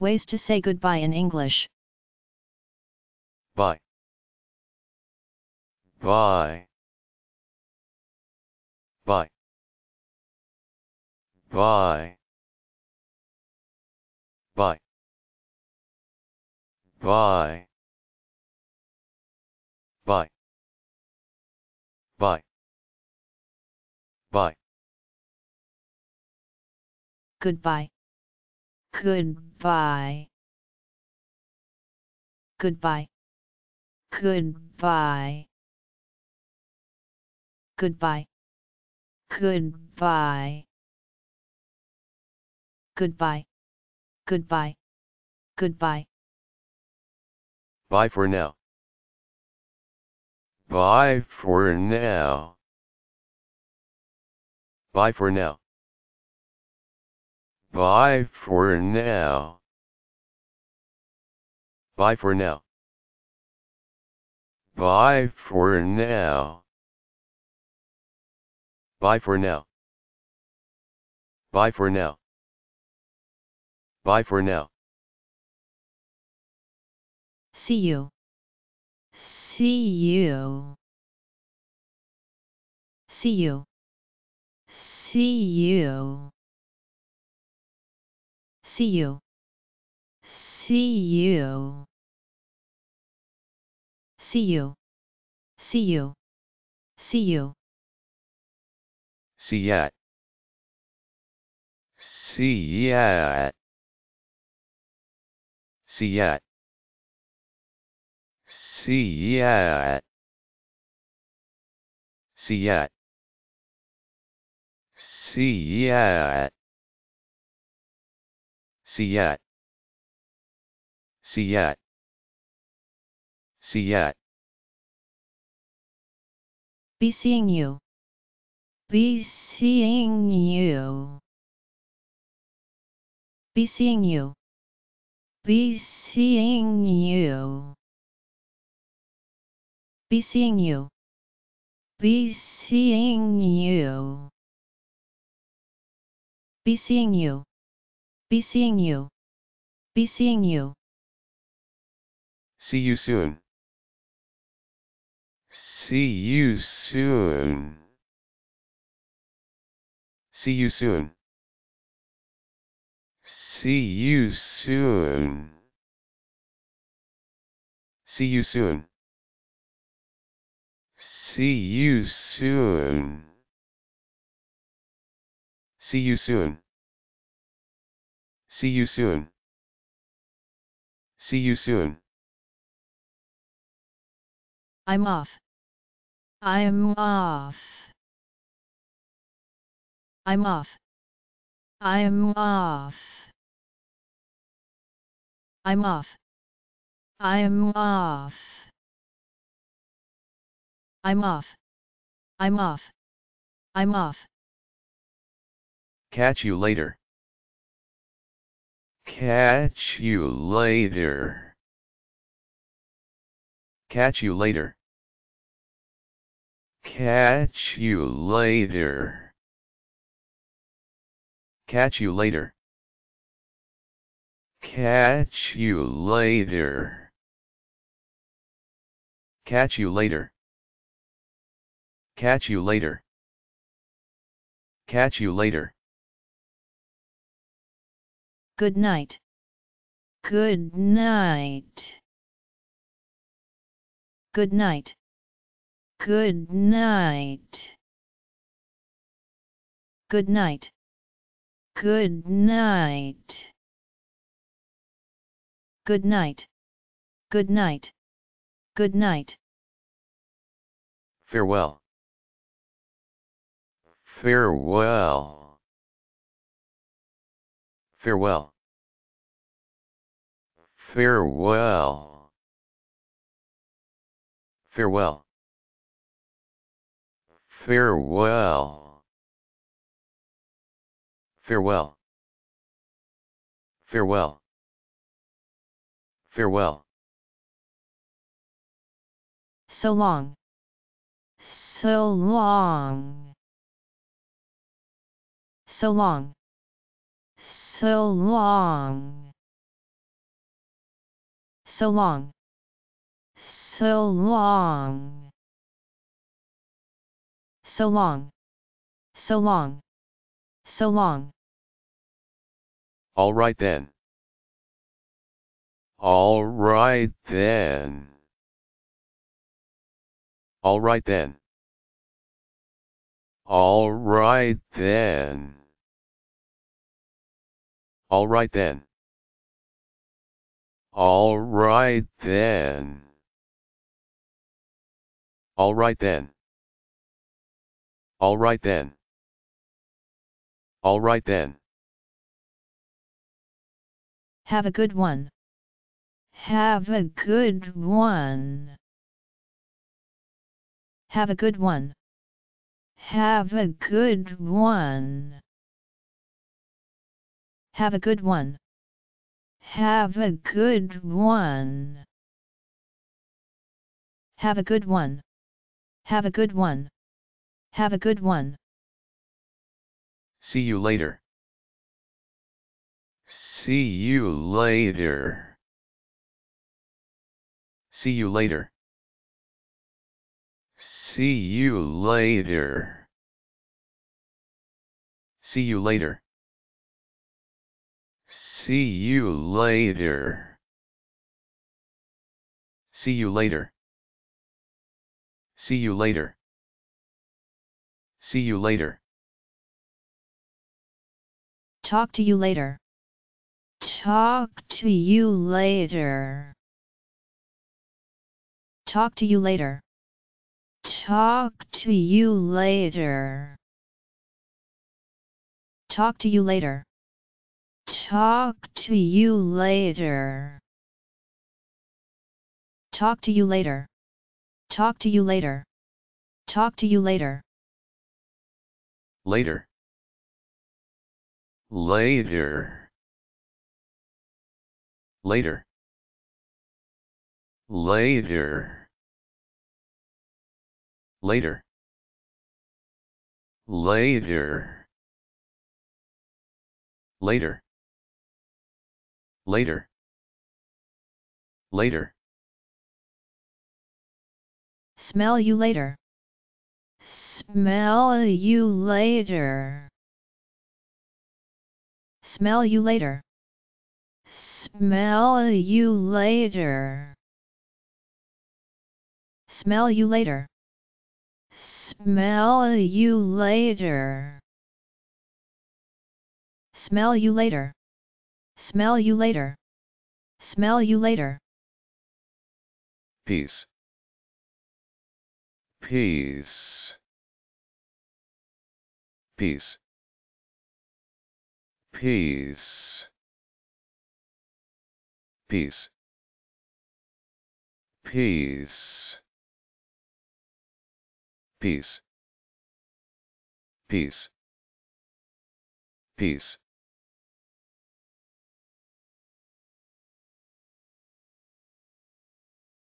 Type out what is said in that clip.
Ways to say goodbye in English. Bye. Bye. Bye. Bye. Bye. Bye. Bye. Bye. Bye. Goodbye. Goodbye. Goodbye. Goodbye. Goodbye. Goodbye. Goodbye. Goodbye. Goodbye. Bye for now. Bye for now. Bye for now. Bye for now. Bye for now. Bye for now. Bye for now. Bye for now. Bye for now. See you. See you. See you. See you see you. See you. See you. See you. See you. See yet. See yet. See yet. See yet. See yet. See yet. Siat. Siat. Siat. Be seeing you. Be seeing you. Be seeing you. Be seeing you. Be seeing you. Be seeing you. Be seeing you. Be seeing you. Be seeing you. See you soon. See you soon. See you soon. See you soon. See you soon. See you soon. See you soon. See you soon. See you soon. I'm off. I'm off. I'm off. I'm off. I'm off. I'm off. I'm off. I'm off. I'm off. Catch you later. Catch you later. Catch you later. Catch you later. Catch you later. Catch you later. Catch you later. Catch you later. Catch you later. Good night. Good night. Good night. Good night. Good night. Good night. Good night. Good night. Good night. Farewell. Farewell. Farewell. Farewell. Farewell. Farewell. Farewell. Farewell. Farewell. So long. So long. So long. So long. So long. So long. So long. So long. So long. All right then. All right then. All right then. All right then. Alright then. Alright then. Alright then. Alright then. Alright then. Have a good one. Have a good one. Have a good one. Have a good one. Have a good one. Have a good one. Have a good one. Have a good one. Have a good one. See you later. See you later. See you later. See you later. See you later. See you later. See you later. See you later. See you later. Talk to you later. Talk to you later. Talk to you later. Talk to you later. Talk to you later. Talk to you later. Talk to you later. Talk to you later. Talk to you later. Later. Later. Later. Later. Later. Later. Later. Later. Later. Smell you later. Smell you later. Smell you later. Smell you later. Smell you later. Smell you later. Smell you later. Smell you later. Smell you later. Peace. Peace. Peace. Peace. Peace. Peace. Peace. Peace. Peace.